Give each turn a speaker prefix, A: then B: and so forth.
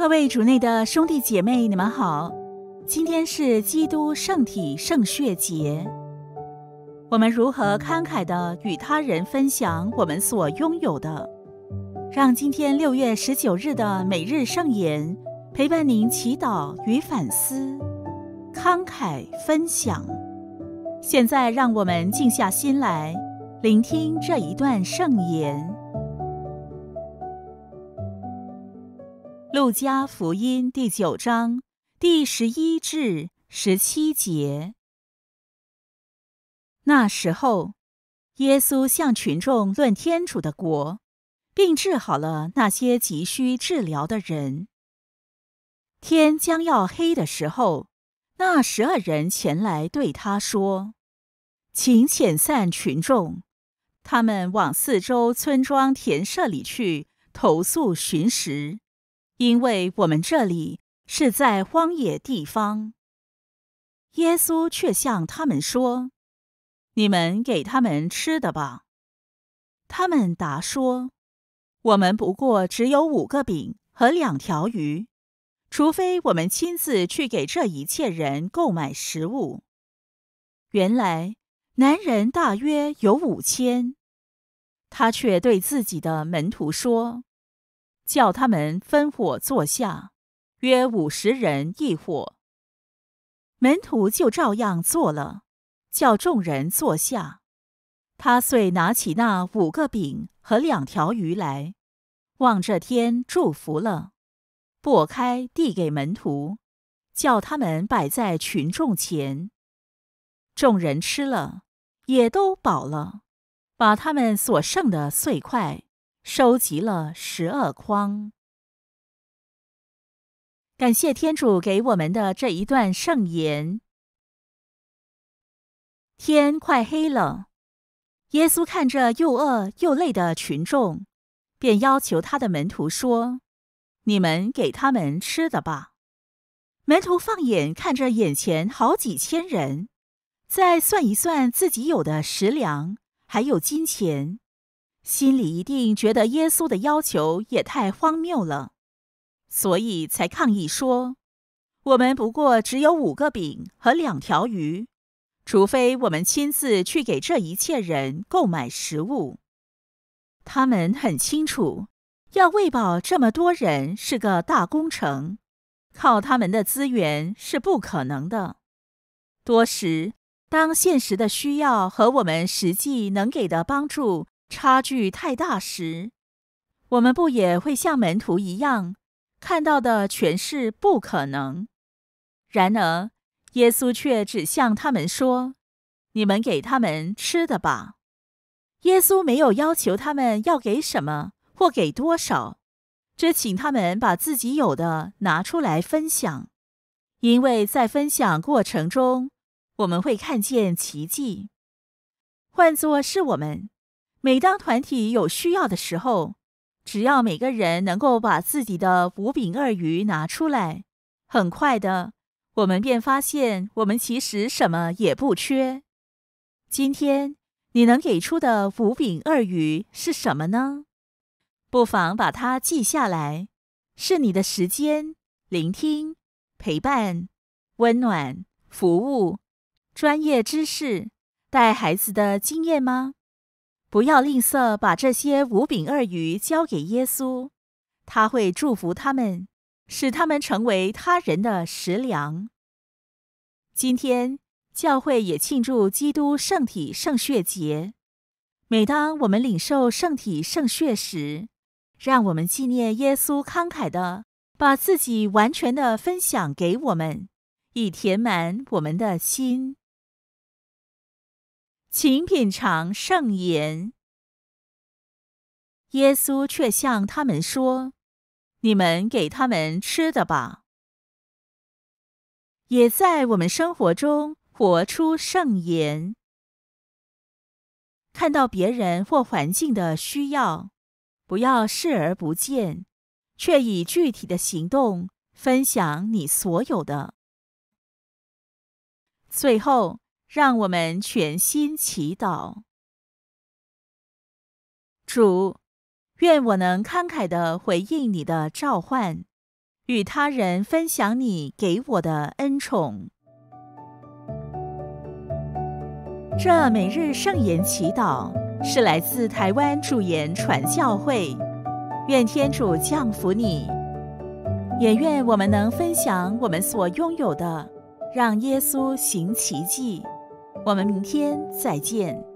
A: 各位主内的兄弟姐妹，你们好！今天是基督圣体圣血节，我们如何慷慨的与他人分享我们所拥有的？让今天六月十九日的每日圣言陪伴您祈祷与反思，慷慨分享。现在，让我们静下心来，聆听这一段圣言。路加福音第九章第十一至十七节。那时候，耶稣向群众论天主的国，并治好了那些急需治疗的人。天将要黑的时候，那十二人前来对他说：“请遣散群众，他们往四周村庄、田舍里去投宿、寻食。”因为我们这里是在荒野地方，耶稣却向他们说：“你们给他们吃的吧。”他们答说：“我们不过只有五个饼和两条鱼，除非我们亲自去给这一切人购买食物。”原来男人大约有五千，他却对自己的门徒说。叫他们分伙坐下，约五十人一伙。门徒就照样做了，叫众人坐下。他遂拿起那五个饼和两条鱼来，望着天祝福了，拨开递给门徒，叫他们摆在群众前。众人吃了，也都饱了，把他们所剩的碎块。收集了十二筐。感谢天主给我们的这一段圣言。天快黑了，耶稣看着又饿又累的群众，便要求他的门徒说：“你们给他们吃的吧。”门徒放眼看着眼前好几千人，再算一算自己有的食粮，还有金钱。心里一定觉得耶稣的要求也太荒谬了，所以才抗议说：“我们不过只有五个饼和两条鱼，除非我们亲自去给这一切人购买食物。”他们很清楚，要喂饱这么多人是个大工程，靠他们的资源是不可能的。多时，当现实的需要和我们实际能给的帮助。差距太大时，我们不也会像门徒一样看到的全是不可能？然而，耶稣却指向他们说：“你们给他们吃的吧。”耶稣没有要求他们要给什么或给多少，只请他们把自己有的拿出来分享。因为在分享过程中，我们会看见奇迹。换作是我们。每当团体有需要的时候，只要每个人能够把自己的五饼二鱼拿出来，很快的，我们便发现我们其实什么也不缺。今天你能给出的五饼二鱼是什么呢？不妨把它记下来：是你的时间、聆听、陪伴、温暖、服务、专业知识、带孩子的经验吗？不要吝啬把这些无柄二鱼交给耶稣，他会祝福他们，使他们成为他人的食粮。今天教会也庆祝基督圣体圣血节。每当我们领受圣体圣血时，让我们纪念耶稣慷慨的把自己完全的分享给我们，以填满我们的心。请品尝圣言。耶稣却向他们说：“你们给他们吃的吧。”也在我们生活中活出圣言，看到别人或环境的需要，不要视而不见，却以具体的行动分享你所有的。最后。让我们全心祈祷，主，愿我能慷慨的回应你的召唤，与他人分享你给我的恩宠。这每日圣言祈祷是来自台湾主言传教会，愿天主降福你，也愿我们能分享我们所拥有的，让耶稣行奇迹。我们明天再见。